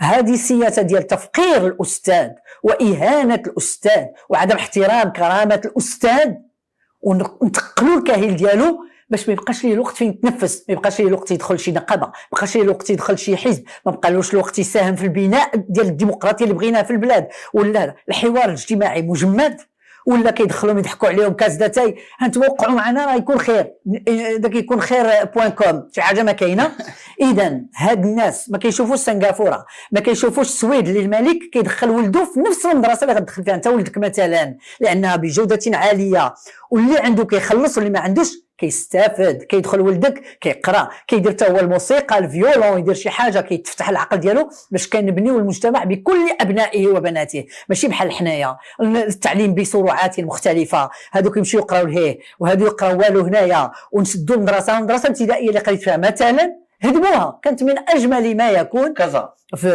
هذه سياسه ديال تفقير الاستاذ واهانه الاستاذ وعدم احترام كرامه الاستاذ ونتقلوا الكاهل ديالو باش ما يبقاش ليه الوقت فين يتنفس ما يبقاش ليه الوقت يدخل شي نقابه ما يبقاش ليه الوقت يدخل شي حزب ما بقالوش الوقت يساهم في البناء ديال الديمقراطيه اللي بغيناها في البلاد ولا الحوار الاجتماعي مجمد ولا كيدخلوهم يضحكوا عليهم كاس داتاي هنتوقعوا معنا راه يكون خير داك يكون خير بوان آه، كوم شي حاجه ما كاينه اذا هاد الناس ما كيشوفوش سنغافوره ما كيشوفوش السويد اللي الملك كيدخل ولده في نفس المدرسه اللي غتدخل فيها انت ولدك مثلا لانها بجوده عاليه واللي عنده كيخلص واللي ما عندوش كيستافد كيدخل ولدك كيقرا كيدير حتى هو الموسيقى الفيولون يدير شي حاجه كيتفتح العقل ديالو باش كنبنيو المجتمع بكل ابنائه وبناته ماشي بحال حنايا التعليم بسرعات مختلفه هذوك يمشيو يقراو لهيه وهذو يقراو والو هنايا ونسدوا المدرسه المدرسه الابتدائيه اللي قريت فيها مثلا هدموها كانت من اجمل ما يكون كذا